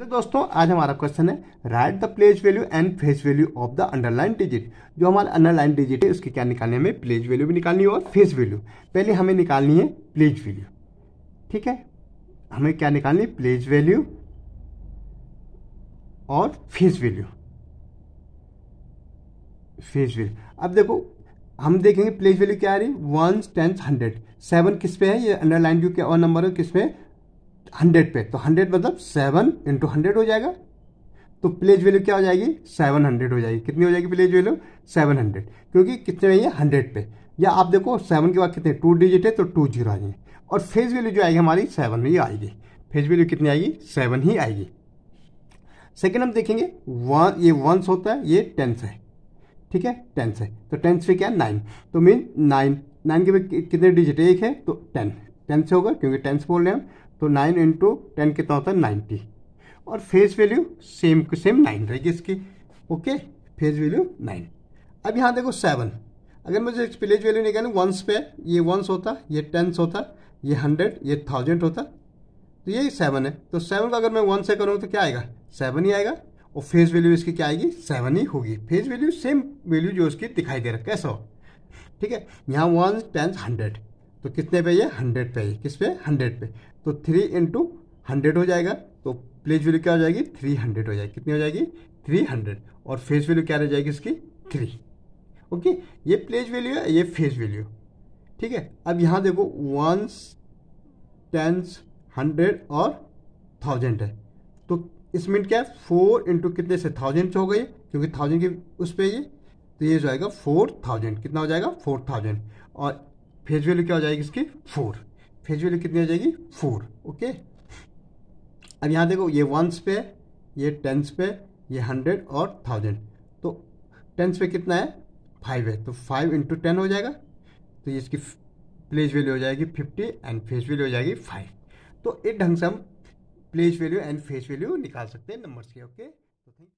तो दोस्तों आज हमारा क्वेश्चन है write the place value and face value of the underline digit जो हमारा अंडरलाइन डिजिट है उसकी क्या निकालनी है हमें प्लेज वैल्यू भी निकालनी है और फेस वैल्यू पहले हमें निकालनी है प्लेज वैल्यू ठीक है हमें क्या निकालनी है प्लेज वैल्यू और फेस वैल्यू फेस वैल्यू अब देखो हम देखेंगे प्लेज वैल्यू क्या आ रही है वन टेंथ हंड्रेड सेवन किस पे है ये अंडरलाइन जो के और नंबर है किस पे हंड्रेड पे तो हंड्रेड मतलब सेवन इंटू हंड्रेड हो जाएगा तो प्लेज वैल्यू क्या हो जाएगी सेवन हंड्रेड हो जाएगी कितनी हो जाएगी प्लेज वैल्यू सेवन हंड्रेड क्योंकि कितने रही है हंड्रेड पे या आप देखो सेवन के बाद कितने टू डिजिट है तो टू जीरो आ जाएंगे और फेज वैल्यू जो आएगी हमारी सेवन में ही आएगी फेज वैल्यू कितनी आएगी सेवन ही आएगी सेकेंड हम देखेंगे वन ये वंस होता है ये टेंस है ठीक है टेंस है तो टेंस से क्या है नाइन तो मीन नाइन नाइन के बाद कितने डिजिट एक है तो टेन टेन से होगा क्योंकि से बोल रहे हैं हम तो नाइन इंटू टेन कितना होता है नाइन्टी और face value same to same nine रहेगी इसकी ओके फेस वैल्यू नाइन अब यहाँ देखो सेवन अगर मुझे एक्सपिलेज वैल्यू निकालू वंस पे ये वंस होता ये टेंस होता ये हंड्रेड ये थाउजेंड होता तो ये सेवन है तो सेवन का अगर मैं वन से करूँ तो क्या आएगा सेवन ही आएगा और फेस वैल्यू इसकी क्या आएगी सेवन ही होगी फेस वैल्यू सेम वैल्यू जो उसकी दिखाई दे रहा है कैसा हो ठीक है यहाँ वन टेंस हंड्रेड तो कितने पे ये हंड्रेड पे है किस पे हंड्रेड पे तो थ्री इंटू हंड्रेड हो जाएगा तो प्लेज वैल्यू क्या हो जाएगी थ्री हंड्रेड हो जाएगी कितनी हो जाएगी थ्री हंड्रेड और फेस वैल्यू क्या रह जाएगी इसकी थ्री ओके ये प्लेज वैल्यू है ये फेस वैल्यू ठीक है अब यहाँ देखो वंस टेंस हंड्रेड और थाउजेंड है तो इसमें क्या है फोर इंटू कितने से थाउजेंड से हो गई क्योंकि थाउजेंड की उस पर ये तो ये जो आएगा फोर थाउजेंड कितना हो जाएगा फोर थाउजेंड और फेज वैल्यू क्या हो जाएगी इसकी फोर फेज वैल्यू कितनी हो जाएगी फोर ओके अब यहाँ देखो ये वंस पे ये टेंस पे ये हंड्रेड और थाउजेंड तो टेंस पे कितना है फाइव है तो फाइव इंटू टेन हो जाएगा तो ये इसकी प्लेज वैल्यू हो जाएगी फिफ्टी एंड फेज वैल्यू हो जाएगी फाइव तो इस ढंग से हम place value and face value निकाल सकते हैं नंबर्स के ओके तो थैंक